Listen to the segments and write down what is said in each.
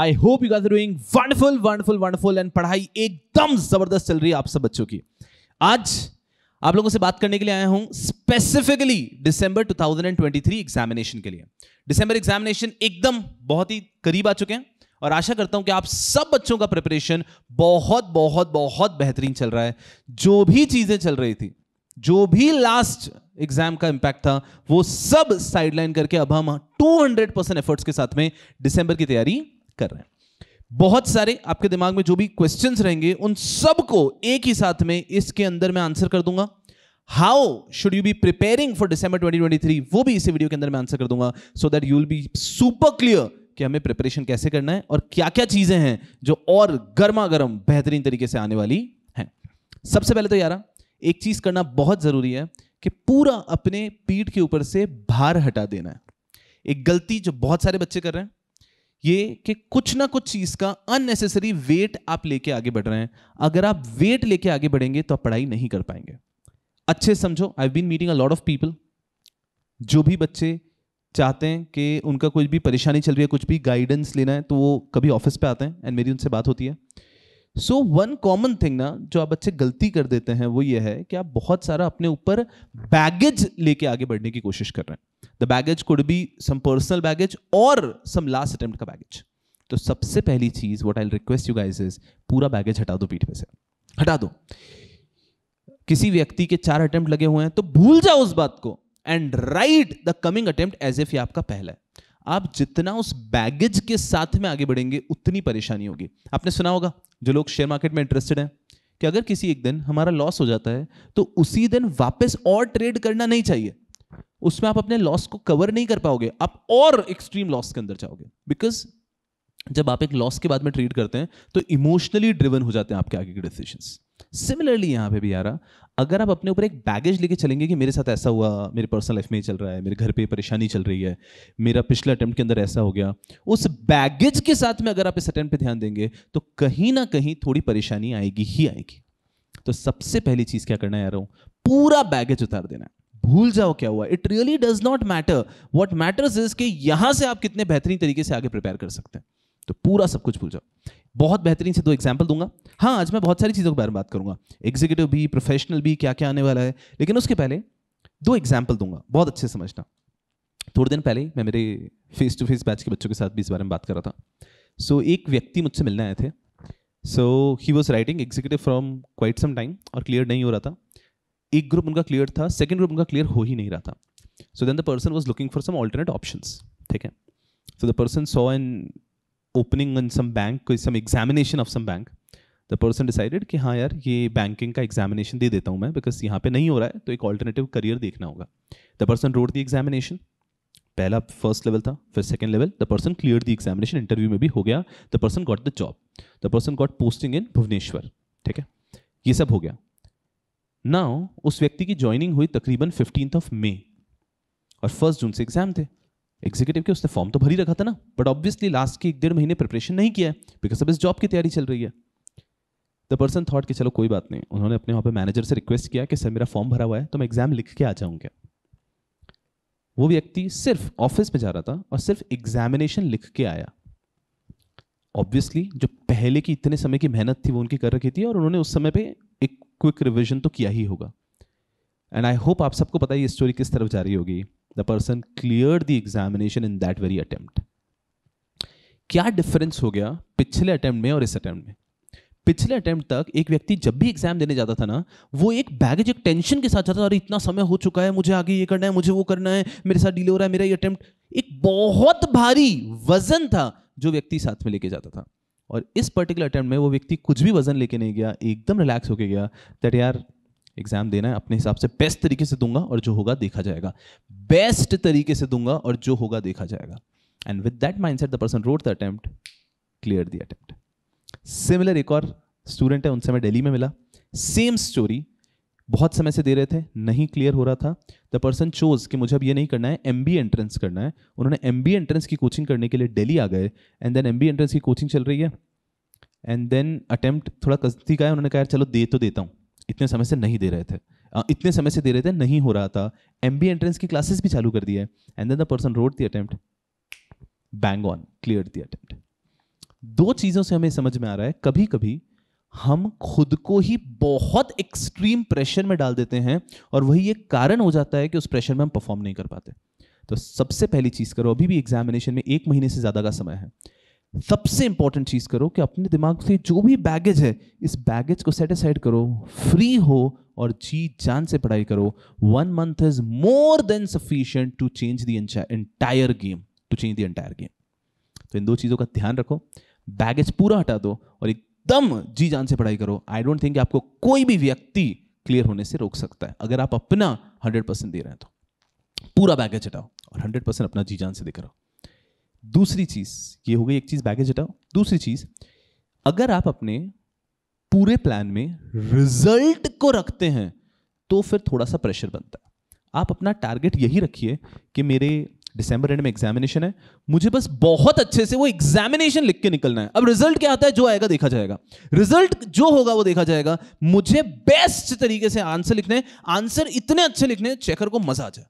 I hope you guys are doing wonderful wonderful wonderful and पढ़ाई एकदम जबरदस्त चल रही है आप सब बच्चों की आज आप लोगों से बात करने के लिए आया हूं स्पेसिफिकली दिसंबर 2023 एग्जामिनेशन के लिए दिसंबर एग्जामिनेशन एकदम बहुत ही करीब आ चुके हैं और आशा करता हूं कि आप सब बच्चों का प्रिपरेशन बहुत बहुत बहुत बेहतरीन चल रहा है जो भी चीजें चल रही थी जो भी लास्ट एग्जाम का इंपैक्ट था वो सब साइडलाइन करके अब हम 200 परसेंट एफर्ट्स के साथ में दिसंबर की तैयारी कर रहे हैं बहुत सारे आपके दिमाग में जो भी क्वेश्चंस रहेंगे उन सबको एक ही साथ में इसके अंदर मैं आंसर कर दूंगा how should you be preparing for December 2023 वो भी इसी वीडियो के अंदर मैं आंसर कर दूंगा so that you will be super clear कि हमें प्रिपरेशन कैसे करना है और क्या क्या चीजें हैं जो और गर्मा गर्म बेहतरीन तरीके से आने वाली हैं सबसे पहले तो यारा एक चीज करना बहुत जरूरी है कि पूरा अपने पीठ के ऊपर से भार हटा देना है एक गलती जो बहुत सारे बच्चे कर रहे हैं ये कि कुछ ना कुछ चीज का अननेसेसरी वेट आप लेके आगे बढ़ रहे हैं अगर आप वेट लेके आगे बढ़ेंगे तो आप पढ़ाई नहीं कर पाएंगे अच्छे समझो I been meeting a lot of people जो भी बच्चे चाहते हैं कि उनका कुछ भी परेशानी चल रही है कुछ भी गाइडेंस लेना है तो वो कभी ऑफिस पे आते हैं एंड मेरी उनसे बात होती है सो वन कॉमन थिंग ना जो आप बच्चे गलती कर देते हैं वो ये है कि आप बहुत सारा अपने ऊपर बैगेज लेके आगे बढ़ने की कोशिश कर रहे हैं the baggage could be some personal baggage और सम लास्ट अटेम्प्ट का बैगेज तो सबसे पहली चीज what I request you guys is पूरा बैगेज हटा दो पीठ में से हटा दो किसी व्यक्ति के चार अटेम्प्ट लगे हुए हैं तो भूल जाओ उस बात को and write the coming attempt as if ये आपका पहला है आप जितना उस बैगेज के साथ में आगे बढ़ेंगे उतनी परेशानी होगी आपने सुना होगा जो लोग शेयर मार्केट में इंटरेस्टेड हैं कि अगर किसी एक दिन हमारा लॉस हो जाता है तो उसी दिन वापस और ट्रेड करना नहीं चाहिए उसमें आप अपने लॉस को कवर नहीं कर पाओगे आप और एक्सट्रीम लॉस के अंदर जाओगे बिकॉज जब आप एक लॉस के बाद में ट्रेड करते हैं तो इमोशनली ड्रिवन हो जाते हैं आपके आगे के डिसीजन सिमिलरली यहां पे भी आ रहा अगर आप अपने ऊपर एक बैगेज लेके चलेंगे कि मेरे साथ ऐसा हुआ मेरे पर्सनल लाइफ में ही चल रहा है मेरे घर पे परेशानी चल रही है मेरा पिछले अटैम्प्ट के अंदर ऐसा हो गया उस बैगेज के साथ में अगर आप इस अटैम्प्ट पे ध्यान देंगे तो कहीं ना कहीं थोड़ी परेशानी आएगी ही आएगी तो सबसे पहली चीज क्या करना है यार पूरा बैगेज उतार देना है भूल जाओ क्या हुआ it really does not matter what matters is कि यहां से आप कितने बेहतरीन तरीके से आगे प्रिपेयर कर सकते हैं तो पूरा सब कुछ भूल जाओ बहुत बेहतरीन से दो एग्जाम्पल दूंगा हाँ आज मैं बहुत सारी चीज़ों के बारे में बात करूंगा एग्जीक्यूटिव भी प्रोफेशनल भी क्या क्या आने वाला है लेकिन उसके पहले दो एग्जाम्पल दूंगा बहुत अच्छे समझना थोड़े दिन पहले मैं मेरे फेस टू फेस बैच के बच्चों के साथ भी इस बारे में बात कर रहा था सो so, एक व्यक्ति मुझसे मिलने आए थे so he was writing executive from quite some time और क्लियर नहीं हो रहा था एक ग्रुप उनका क्लियर था सेकेंड ग्रुप उनका क्लियर हो ही नहीं रहा था so then the person was looking for some alternate option ठीक है so the person saw and opening in some bank कोई some examination of some bank the person decided कि हाँ यार ये बैंकिंग का एग्जामिनेशन दे देता हूँ मैं बिकॉज यहाँ पे नहीं हो रहा है तो एक ऑल्टरनेटिव करियर देखना होगा the person rode the examination पहला फर्स्ट लेवल था फिर second level the person clear the examination interview में भी हो गया the person got the job the person got posting in Bhubaneswar ठीक है ये सब हो गया ना उस व्यक्ति की ज्वाइनिंग हुई तकरीबन फिफ्टींथ ऑफ मे और फर्स्ट जून से एग्जाम थे एग्जीक्यूटिव के उसने फॉर्म तो भरी रखा था ना बट ऑब्वियसली लास्ट के एक डेढ़ महीने प्रिपरेशन नहीं किया है बिकॉज अब इस जॉब की तैयारी चल रही है द पर्सन थॉट कि चलो कोई बात नहीं उन्होंने अपने वहाँ पे मैनेजर से रिक्वेस्ट किया कि सर मेरा फॉर्म भरा हुआ है तो मैं एग्जाम लिख के आ जाऊंगा वो व्यक्ति सिर्फ ऑफिस में जा रहा था और सिर्फ एग्जामिनेशन लिख के आया ऑब्वियसली जो पहले की इतने समय की मेहनत थी वो उनकी कर रखी थी और उन्होंने उस समय पे एक क्विक रिविजन तो किया ही होगा एंड आई होप आप सबको पता है ये स्टोरी किस तरफ जा रही होगी the person cleared the examination in that very attempt क्या डिफरेंस हो गया पिछले अटेम्प्ट में और इस अटेम्प्ट में पिछले अटेम्प्ट तक एक व्यक्ति जब भी एग्जाम देने जाता था ना वो एक बैगेज एक टेंशन के साथ जाता था और इतना समय हो चुका है मुझे आगे ये करना है मुझे वो करना है मेरे साथ डील हो रहा है मेरा ये अटेम्प्ट एक बहुत भारी वजन था जो व्यक्ति साथ में लेके जाता था और इस पर्टिकुलर अटेम्प्ट में वो व्यक्ति कुछ भी वजन लेके नहीं गया एकदम रिलैक्स होके गया दैट यार एग्जाम देना है अपने हिसाब से बेस्ट तरीके से दूंगा और जो होगा देखा जाएगा बेस्ट तरीके से दूंगा और जो होगा देखा जाएगा and with that mind set the person rode the attempt clear the attempt similar एक और स्टूडेंट है उनसे मैं दिल्ली में मिला सेम स्टोरी बहुत समय से दे रहे थे नहीं क्लियर हो रहा था द पर्सन चोज कि मुझे अब ये नहीं करना है एम बी एंट्रेंस करना है उन्होंने एम बी एंट्रेंस की कोचिंग करने के लिए डेली आ गए and then M B entrance की कोचिंग चल रही है एंड देन अटेम्प्ट थोड़ा कस्ती का है उन्होंने कहा चलो दे तो देता हूँ इतने समय से नहीं दे रहे थे uh, इतने समय से दे रहे थे नहीं हो रहा था एम बी एंट्रेंस की क्लासेस भी चालू कर दी है and then the person rode the attempt bang on clear the attempt दो चीज़ों से हमें समझ में आ रहा है कभी कभी हम खुद को ही बहुत एक्सट्रीम प्रेशर में डाल देते हैं और वही एक कारण हो जाता है कि उस प्रेशर में हम परफॉर्म नहीं कर पाते तो सबसे पहली चीज़ करो अभी भी एग्जामिनेशन में एक महीने से ज़्यादा का समय है सबसे इंपॉर्टेंट चीज करो कि अपने दिमाग से जो भी बैगेज है इस बैगेज को सेटिसाइड करो फ्री हो और जी जान से पढ़ाई करो one month is more than sufficient to change the entire game to change the entire game तो इन दो चीज़ों का ध्यान रखो बैगेज पूरा हटा दो और एकदम जी जान से पढ़ाई करो आई डोंट थिंक आपको कोई भी व्यक्ति क्लियर होने से रोक सकता है अगर आप अपना हंड्रेड परसेंट दे रहे हैं तो पूरा बैगेज हटाओ और हंड्रेड परसेंट अपना जी जान से दिख रहा दूसरी चीज़ ये हो गई एक चीज़ बैगेज हटाओ दूसरी चीज़ अगर आप अपने पूरे प्लान में रिजल्ट को रखते हैं तो फिर थोड़ा सा प्रेशर बनता है आप अपना टारगेट यही रखिए कि मेरे डिसंबर एंड में एग्जामिनेशन है मुझे बस बहुत अच्छे से वो एग्जामिनेशन लिख के निकलना है अब रिजल्ट क्या आता है जो आएगा देखा जाएगा रिजल्ट जो होगा वो देखा जाएगा मुझे बेस्ट तरीके से आंसर लिखने आंसर इतने अच्छे लिखने चेकर को मजा आ जाए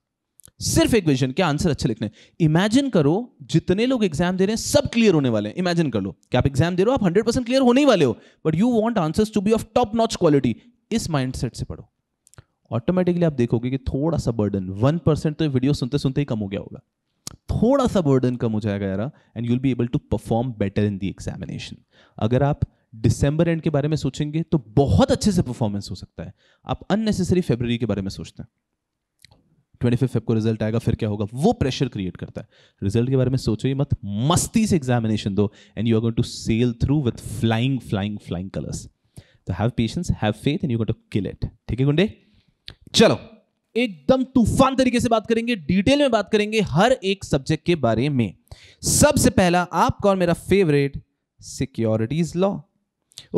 सिर्फ एक क्वेश्चन क्या आंसर अच्छे लिखने इमेजिन करो जितने लोग एग्जाम दे रहे हैं सब क्लियर होने वाले हैं इमेजिन कर लो कि आप एग्जाम दे रहे हो आप हंड्रेड परसेंट क्लियर होने ही वाले हो but you want answers to be of top notch quality इस माइंडसेट से पढ़ो ऑटोमेटिकली आप देखोगे कि थोड़ा सा बर्डन वन परसेंट तो वीडियो सुनते सुनते ही कम हो गया होगा थोड़ा सा बर्डन कम हो जाएगा यार and you'll be able to perform better in the examination अगर आप डिसंबर एंड के बारे में सोचेंगे तो बहुत अच्छे से परफॉर्मेंस हो सकता है आप अननेसेसरी फेबररी के बारे में सोचते हैं ट्वेंटी फिफ्थ को रिजल्ट आएगा फिर क्या होगा वो प्रेशर क्रिएट करता है रिजल्ट के बारे में सोचो ही मत मस्ती से एग्जामिनेशन दो and you are going to sail through with flying flying flying colours तो have patience have faith and you going to kill it ठीक है गुंडे चलो एकदम तूफान तरीके से बात करेंगे डिटेल में बात करेंगे हर एक सब्जेक्ट के बारे में सबसे पहला आपका और मेरा फेवरेट सिक्योरिटीज लॉ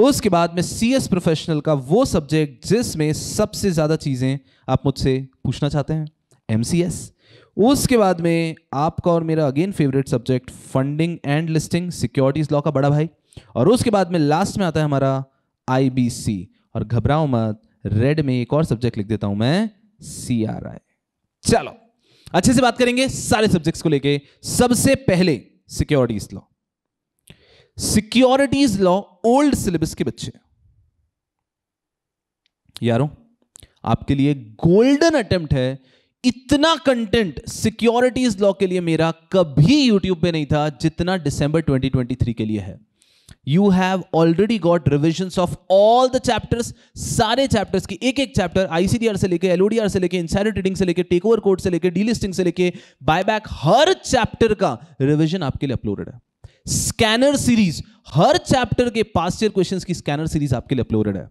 उसके बाद में सीएस प्रोफेशनल का वो सब्जेक्ट जिसमें सबसे ज्यादा चीजें आप मुझसे पूछना चाहते हैं एम उसके बाद में आपका और मेरा again favourite subject funding and listing securities law का बड़ा भाई और उसके बाद में लास्ट में आता है हमारा आईबीसी और घबराओ मत रेड में एक और सब्जेक्ट लिख देता हूं मैं सी आर आई चलो अच्छे से बात करेंगे सारे सब्जेक्ट्स को लेके सबसे पहले securities law securities law old syllabus के बच्चे यारों आपके लिए गोल्डन अटेम्प्ट है इतना कंटेंट सिक्योरिटीज लॉ के लिए मेरा कभी यूट्यूब पे नहीं था जितना दिसंबर 2023 के लिए है you have already got revision of all the chapters सारे चैप्टर्स की एक एक चैप्टर आईसीडीआर से लेके एलओडीआर से लेके इंसाइड ट्रेडिंग से लेके टेक ओवर कोर्ट से लेके लिस्टिंग से लेके बायबैक हर चैप्टर का रिविजन आपके लिए अपलोडेड है स्कैनर सीरीज हर चैप्टर के पास क्वेश्चन की स्कैनर सीरीज आपके लिए अपलोडेड है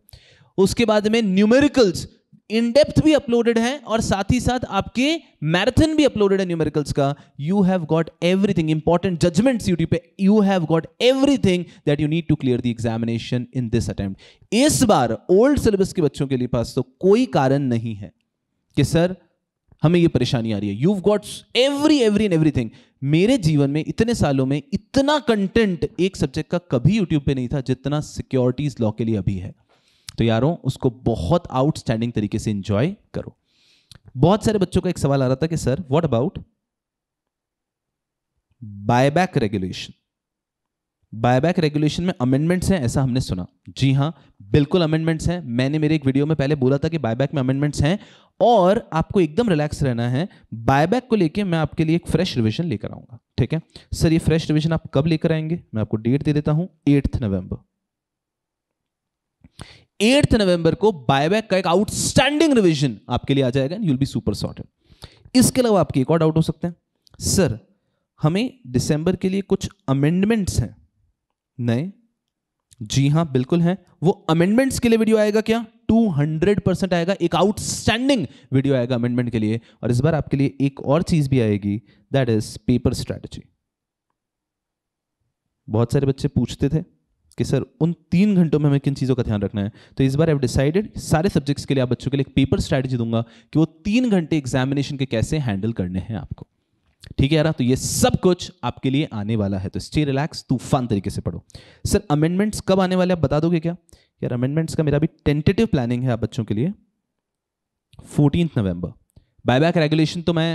उसके बाद में न्यूमेरिकल्स इन डेप्थ भी अपलोडेड है और साथ ही साथ आपके मैराथन भी अपलोडेड है न्यूमेरिकल्स का you have got everything important judgements YouTube पे you have got everything that you need to clear the examination in this attempt इस बार ओल्ड सिलेबस के बच्चों के लिए पास तो कोई कारण नहीं है कि सर हमें ये परेशानी आ रही है you got every every and everything मेरे जीवन में इतने सालों में इतना कंटेंट एक सब्जेक्ट का कभी यूट्यूब पे नहीं था जितना सिक्योरिटीज लॉ के लिए अभी है तो यारों उसको बहुत आउटस्टैंडिंग तरीके से इंजॉय करो बहुत सारे बच्चों का एक सवाल आ रहा था कि sir what about buyback regulation buyback regulation में अमेंडमेंट्स हैं ऐसा हमने सुना जी हाँ बिल्कुल अमेंडमेंट्स हैं मैंने मेरे एक वीडियो में पहले बोला था कि बायबैक में अमेंडमेंट्स हैं और आपको एकदम रिलैक्स रहना है बायबैक को लेके मैं आपके लिए एक फ्रेश रिविजन लेकर आऊंगा ठीक है सर ये फ्रेश रिविजन आप कब लेकर आएंगे मैं आपको डेट दे देता हूं एट्थ नवंबर एट्थ नवंबर को बायबैक का एक आउटस्टैंडिंग रिविजन आपके लिए आ जाएगा यूल बी सुपर सॉर्टेड इसके अलावा आपके एक और डाउट हो सकते है सर हमें दिसंबर के लिए कुछ अमेंडमेंट्स हैं नए जी हां बिल्कुल हैं वो अमेंडमेंट्स के लिए वीडियो आएगा क्या 200 परसेंट आएगा एक आउटस्टैंडिंग वीडियो आएगा अमेंडमेंट के लिए और इस बार आपके लिए एक और चीज भी आएगी दैट इज पेपर स्ट्रैटेजी बहुत सारे बच्चे पूछते थे कि सर उन तीन घंटों में हमें किन चीज़ों का ध्यान रखना है तो इस बार आई डिसाइडेड सारे सब्जेक्ट्स के लिए आप बच्चों के लिए एक पेपर स्ट्रैटेजी दूंगा कि वो तीन घंटे एग्जामिनेशन के कैसे हैंडल करने हैं आपको ठीक है यार तो ये सब कुछ आपके लिए आने वाला है तो स्टे रिलैक्स तूफान तरीके से पढ़ो सर अमेंडमेंट्स कब आने वाले आप बता दोगे क्या यार अमेंडमेंट्स का मेरा भी टेंटेटिव प्लानिंग है आप बच्चों के लिए फोर्टीन नवंबर बायबैक रेगुलेशन तो मैं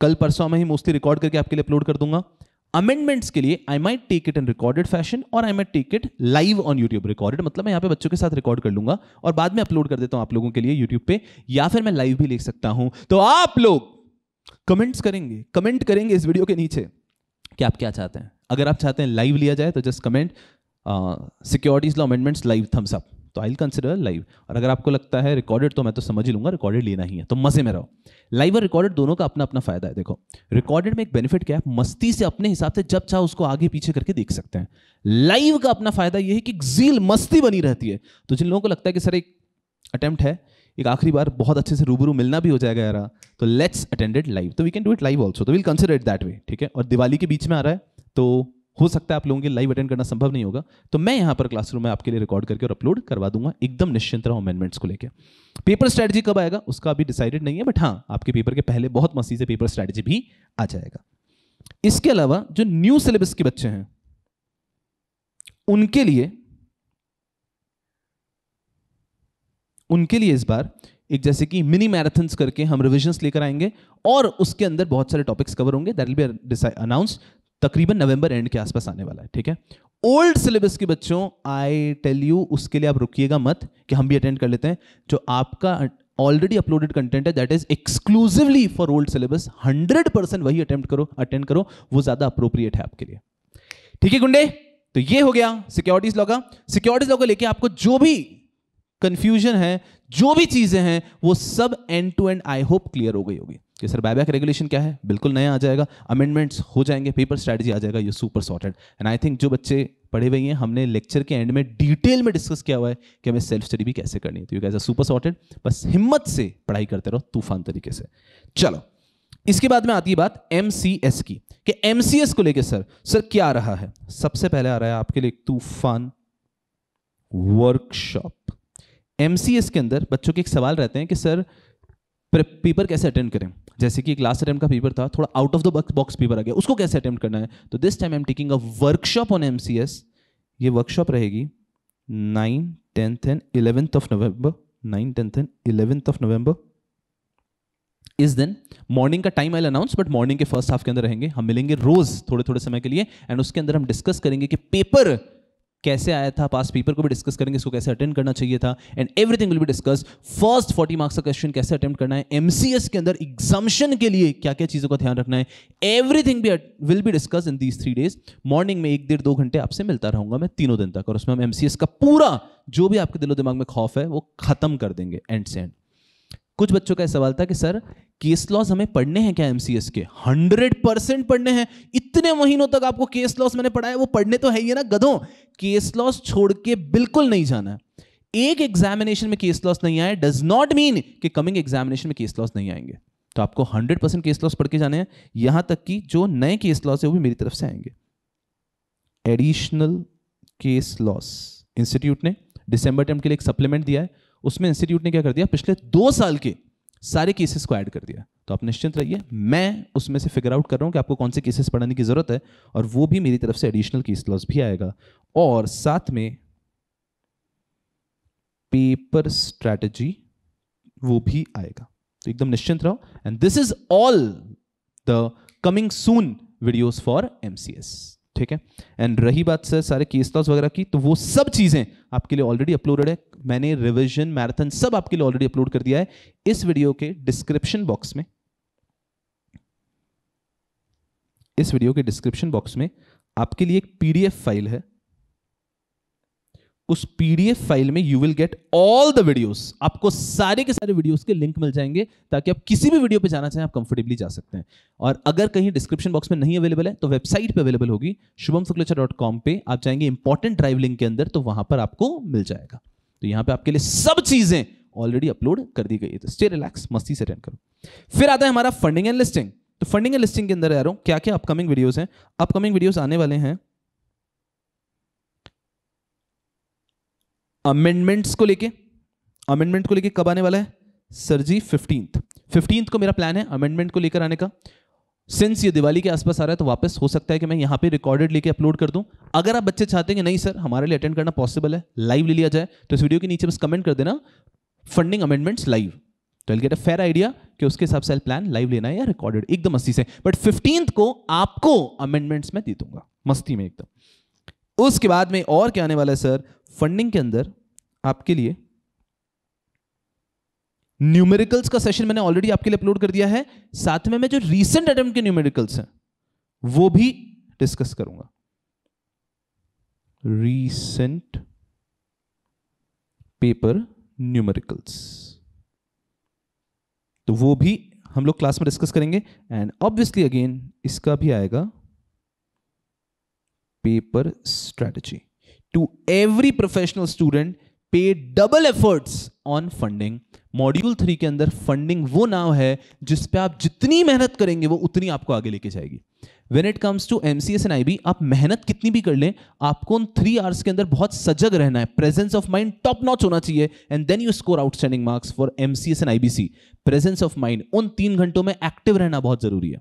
कल परसों में ही मोस्टली रिकॉर्ड करके आपके लिए अपलोड कर दूंगा अमेंडमेंट्स के लिए I might take it in recorded fashion और I might take it live on YouTube recorded मतलब मैं यहाँ पे बच्चों के साथ रिकॉर्ड कर लूंगा और बाद में अपलोड कर देता हूँ आप लोगों के लिए यूट्यूब पे या फिर मैं लाइव भी ले सकता हूँ तो आप लोग कमेंट्स करेंगे कमेंट करेंगे इस वीडियो के नीचे कि आप क्या चाहते हैं अगर आप चाहते हैं लाइव लिया जाए तो just comment securities law amendments live thumbs up तो आई विल कंसिडर लाइव और अगर आपको लगता है रिकॉर्डेड तो मैं तो समझ ही लूंगा रिकॉर्डेड लेना ही है तो मजे में रहो लाइव और रिकॉर्डेड दोनों का अपना अपना फायदा है देखो रिकॉर्डेड में एक बेनिफिट क्या है मस्ती से अपने हिसाब से जब चाहे उसको आगे पीछे करके देख सकते हैं लाइव का अपना फायदा यह है कि झील मस्ती बनी रहती है तो जिन लोगों को लगता है कि सर एक अटेम्प्ट है एक आखिरी बार बहुत अच्छे से रूबरू मिलना भी हो जाएगा यार तो लेट्स अटेंडेड लाइव तो we can do it live also तो will consider it that way ठीक है और दिवाली के बीच में आ रहा है तो हो सकता है आप लोगों के लाइव अटेंड करना संभव नहीं होगा तो मैं यहाँ पर क्लासरूम में आपके लिए रिकॉर्ड करके और अपलोड करवा दूंगा एकदम निश्चिंत रहो अमेंडमेंट्स को लेकर पेपर स्ट्रैटेजी कब आएगा उसका अभी डिसाइडेड नहीं है बट हाँ आपके पेपर के पहले बहुत मसीह से पेपर स्ट्रैटेजी भी आ जाएगा इसके अलावा जो न्यू सिलेबस के बच्चे हैं उनके लिए उनके लिए इस बार एक जैसे कि मिनी मैराथन करके हम रिविजन लेकर आएंगे और उसके अंदर बहुत सारे टॉपिक्स कवर होंगे दैट विल बी अनाउंस तकरीबन नवंबर एंड के आसपास आने वाला है ठीक है ओल्ड सिलेबस के बच्चों आई टेल यू उसके लिए आप रुकिएगा मत कि हम भी अटेंड कर लेते हैं जो आपका ऑलरेडी अपलोडेड कंटेंट है that is exclusively for old syllabus hundred percent वही अटेम्प्ट करो अटेंड करो वो ज्यादा अप्रोप्रिएट है आपके लिए ठीक है गुंडे तो ये हो गया सिक्योरिटीज लॉ का सिक्योरिटीज लॉ को लेके आपको जो भी कंफ्यूजन है जो भी चीजें हैं वो सब end to end I hope clear हो गई होगी कि सर बायबैक रेगुलेशन क्या है बिल्कुल नया आ जाएगा अमेंडमेंट्स हो जाएंगे पेपर स्ट्रैटेजी आ जाएगा ये super sorted and I think जो बच्चे पढ़े हुए हैं हमने लेक्चर के एंड में डिटेल में डिस्कस किया हुआ है कि हमें सेल्फ स्टडी भी कैसे करनी है तो यू गैस सुपर सॉर्टेड बस हिम्मत से पढ़ाई करते रहो तूफान तरीके से चलो इसके बाद में आती है बात एम की कि एम को लेकर सर सर क्या आ रहा है सबसे पहले आ रहा है आपके लिए तूफान वर्कशॉप एम के अंदर बच्चों के एक सवाल रहते हैं कि सर पेपर कैसे अटेंड करें जैसे कि क्लास अटेम्प्ट का पेपर था थोड़ा out of the box paper आ गया उसको कैसे अटेम्प्ट करना है तो this time I am taking a workshop on um ये वर्कशॉप रहेगी nine tenth and eleventh of November nine tenth and eleventh of November इस दिन मॉर्निंग का time I announce but morning के फर्स्ट हाफ के अंदर रहेंगे हम मिलेंगे रोज थोड़े थोड़े समय के लिए एंड उसके अंदर हम डिस्कस करेंगे कि पेपर कैसे आया था पास पेपर को भी डिस्कस करेंगे इसको कैसे अटेंड करना चाहिए था and everything will be discuss first forty marks का क्वेश्चन कैसे अटेम्प्ट करना है एमसीएस के अंदर एग्जामिशन के लिए क्या क्या चीज़ों का ध्यान रखना है एवरीथिंग भी will be discuss in these three days morning में एक डेढ़ दो घंटे आपसे मिलता रहूंगा मैं तीनों दिन तक और उसमें हम एमसीएस का पूरा जो भी आपके दिलो दिमाग में खौफ है वो खत्म कर देंगे एंड से एंड कुछ बच्चों का सवाल था कि सर केस लॉस हमें पढ़ने हैं क्या एमसीएस के हंड्रेड परसेंट पढ़ने हैं इतने महीनों तक आपको केस लॉस मैंने पढ़ाया वो पढ़ने तो है ही ना गधों केस लॉस छोड़ के बिल्कुल नहीं जाना है एक एग्जामिनेशन में केस लॉस नहीं आया डज नॉट मीन कि कमिंग एग्जामिनेशन में केस लॉस नहीं आएंगे तो आपको हंड्रेड परसेंट केस लॉस पढ़ के जाने हैं यहां तक कि जो नए केस लॉस है वो भी मेरी तरफ से आएंगे एडिशनल केस लॉस इंस्टीट्यूट ने दिसंबर टर्म के लिए एक सप्लीमेंट दिया है उसमें इंस्टीट्यूट ने क्या कर दिया पिछले दो साल के सारे केसेस को ऐड कर दिया तो आप निश्चिंत रहिए मैं उसमें से फिगर आउट कर रहा हूँ कि आपको कौन से केसेस पढ़ाने की ज़रूरत है और वो भी मेरी तरफ से एडिशनल केस लॉस भी आएगा और साथ में पेपर स्ट्रैटेजी वो भी आएगा तो एकदम निश्चिंत रहो and this is all the coming soon videos for MCS ठीक है एंड रही बात सर सारे केस लॉस वगैरह की तो वो सब चीज़ें आपके लिए ऑलरेडी अपलोडेड है मैंने रिविजन मैराथन सब आपके लिए ऑलरेडी अपलोड कर दिया है इस वीडियो के डिस्क्रिप्शन बॉक्स में इस वीडियो के डिस्क्रिप्शन बॉक्स में आपके लिए एक पीडीएफ फाइल है उस पीडीएफ फाइल में you will get all the videos आपको सारे के सारे वीडियोस के लिंक मिल जाएंगे ताकि आप किसी भी वीडियो पे जाना चाहें आप कंफर्टेबली जा सकते हैं और अगर कहीं डिस्क्रिप्शन बॉक्स में नहीं अवेलेबल है तो वेबसाइट पे अवेलेबल होगी शुभम शुक्लेचा डॉट कॉम पर आप जाएंगे इंपॉर्टेंट ड्राइव लिंक के अंदर तो वहां पर आपको मिल जाएगा तो यहां पर आपके लिए सब चीज़ें ऑलरेडी अपलोड कर दी गई है तो स्टे रिलैक्स मस्ती से अटेंड करो फिर आता है हमारा फंडिंग एंड लिस्टिंग तो फंडिंग एंड लिस्टिंग के अंदर यारों क्या क्या अपकमिंग वीडियोज़ हैं अपकमिंग वीडियोज़ आने वाले हैं अमेंडमेंट्स को लेके अमेंडमेंट को लेके कब आने वाला है सर जी फिफ्टींथ फिफ्टींथ को मेरा प्लान है अमेंडमेंट को लेकर आने का सिंस ये दिवाली के आसपास आ रहा है तो वापस हो सकता है कि मैं यहाँ पे रिकॉर्डेड लेके अपलोड कर दूं अगर आप बच्चे चाहते हैं कि नहीं सर हमारे लिए अटेंड करना पॉसिबल है लाइव ले लिया जाए तो इस वीडियो के नीचे बस कमेंट कर देना फंडिंग अमेंडमेंट्स लाइव तो गेट अ फेयर आइडिया कि उसके हिसाब से प्लान लाइव लेना है या रिकॉर्डेड एकदम मस्ती से बट फिफ्टींथ को आपको अमेंडमेंट्स में दे दूंगा मस्ती में एकदम उसके बाद में और क्या आने वाला है सर फंडिंग के अंदर आपके लिए न्यूमेरिकल्स का सेशन मैंने ऑलरेडी आपके लिए अपलोड कर दिया है साथ में मैं जो रीसेंट अटेम्प्ट के न्यूमेरिकल्स हैं वो भी डिस्कस करूंगा रीसेंट पेपर न्यूमेरिकल्स तो वो भी हम लोग क्लास में डिस्कस करेंगे एंड ऑब्वियसली अगेन इसका भी आएगा paper strategy. To every professional student, पे double efforts on funding module three के अंदर फंडिंग वो नाव है जिस पे आप जितनी मेहनत करेंगे वो उतनी आपको आगे लेके जाएगी when it comes to M C S and I B आप मेहनत कितनी भी कर लें आपको उन थ्री आवर्स के अंदर बहुत सजग रहना है presence of mind top notch होना चाहिए and then you score outstanding marks for M C S and I B C presence of mind उन तीन घंटों में एक्टिव रहना बहुत जरूरी है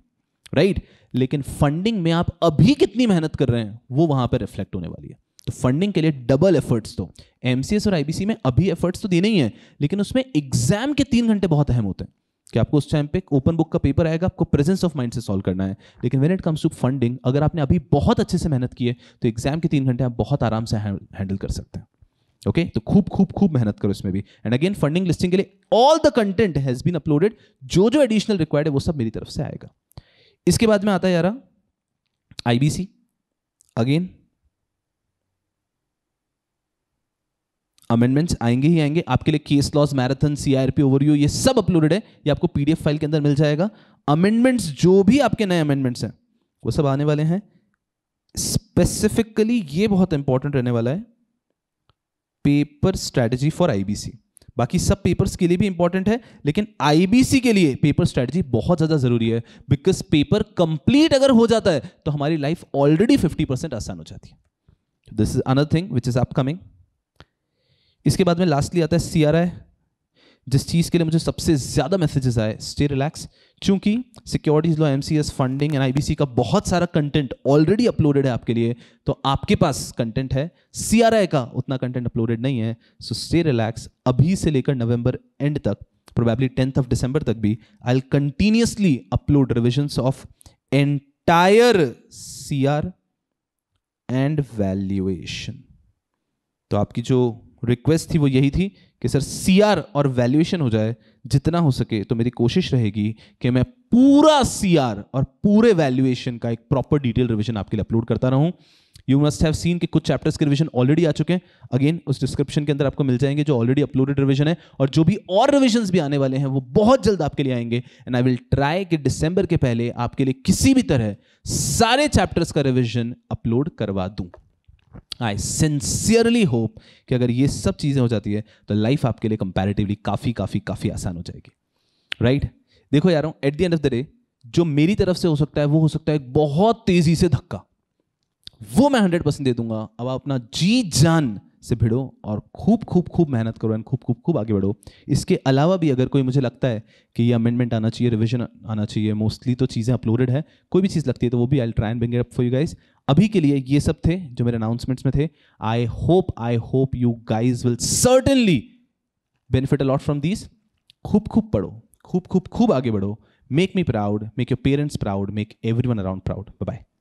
राइट लेकिन फंडिंग में आप अभी कितनी मेहनत कर रहे हैं वो वहां पर रिफ्लेक्ट होने वाली है तो फंडिंग के लिए डबल एफर्ट्स दो एमसीएस और आईबीसी में अभी एफर्ट्स तो देने ही है लेकिन उसमें एग्जाम के तीन घंटे बहुत अहम होते हैं कि आपको उस टाइम पे ओपन बुक का पेपर आएगा आपको प्रेजेंस ऑफ माइंड से सॉल्व करना है लेकिन when it comes to funding अगर आपने अभी बहुत अच्छे से मेहनत की है तो एग्जाम के तीन घंटे आप बहुत आराम से हैंडल कर सकते हैं ओके okay? तो खूब खूब खूब मेहनत करो इसमें भी एंड अगेन फंडिंग लिस्टिंग के लिए all the content has been uploaded जो जो एडिशनल रिक्वायर्ड है वो सब मेरी तरफ से आएगा इसके बाद में आता है यारा आईबीसी अगेन अमेंडमेंट्स आएंगे ही आएंगे आपके लिए case laws marathon CRP overview ये सब अपलोडेड है ये आपको पीडीएफ फाइल के अंदर मिल जाएगा अमेंडमेंट्स जो भी आपके नए अमेंडमेंट्स हैं वो सब आने वाले हैं स्पेसिफिकली ये बहुत इंपॉर्टेंट रहने वाला है पेपर स्ट्रेटजी फॉर आईबीसी बाकी सब पेपर्स के लिए भी इंपॉर्टेंट है लेकिन आईबीसी के लिए पेपर स्ट्रैटेजी बहुत ज़्यादा ज़रूरी है बिकॉज पेपर कंप्लीट अगर हो जाता है तो हमारी लाइफ ऑलरेडी फिफ्टी परसेंट आसान हो जाती है this is another thing which is upcoming इसके बाद में लास्टली आता है सीआरआई जिस चीज़ के लिए मुझे सबसे ज़्यादा मैसेजेस आए स्टे रिलैक्स क्योंकि securities law MCS funding and IBC का बहुत सारा कंटेंट ऑलरेडी अपलोडेड है आपके लिए तो आपके पास कंटेंट है सीआरआई का उतना कंटेंट अपलोडेड नहीं है सो स्टे रिलैक्स अभी से लेकर नवंबर एंड तक प्रोबेबली टेंथ ऑफ दिसंबर तक भी I continuously upload revision of entire C and valuation तो आपकी जो रिक्वेस्ट थी वो यही थी कि सर सी और वैल्यूएशन हो जाए जितना हो सके तो मेरी कोशिश रहेगी कि मैं पूरा सी और पूरे वैल्यूएशन का एक प्रॉपर डिटेल रिविजन आपके लिए अपलोड करता रहूं यू मस्ट हैव सीन कि कुछ चैप्टर्स के रिविजन ऑलरेडी आ चुके हैं अगेन उस डिस्क्रिप्शन के अंदर आपको मिल जाएंगे जो ऑलरेडी अपलोडेड रिविजन है और जो भी और रिविजन भी आने वाले हैं वो बहुत जल्द आपके लिए आएंगे एंड आई विल ट्राई कि दिसंबर के पहले आपके लिए किसी भी तरह सारे चैप्टर्स का रिविजन अपलोड करवा दूँ आई सिंसियरली होप कि अगर ये सब चीज़ें हो जाती है तो लाइफ आपके लिए कंपैरेटिवली काफ़ी काफ़ी काफ़ी आसान हो जाएगी राइट right? देखो यार at the end of the day जो मेरी तरफ से हो सकता है वो हो सकता है बहुत तेज़ी से धक्का वो मैं हंड्रेड परसेंट दे दूंगा अब अपना जी जान से भिड़ो और खूब खूब खूब मेहनत करो एंड खूब खूब खूब आगे बढ़ो इसके अलावा भी अगर कोई मुझे लगता है कि ये अमेंडमेंट आना चाहिए रिविजन आना चाहिए मोस्टली तो चीज़ें अपलोडेड है कोई भी चीज़ लगती है तो वो भी I try and bring up for you guys अभी के लिए ये सब थे जो मेरे अनाउंसमेंट्स में थे I hope I hope you guys will certainly benefit a lot from this खूब खूब पढ़ो खूब खूब खूब आगे बढ़ो make me proud make your parents proud make everyone around proud bye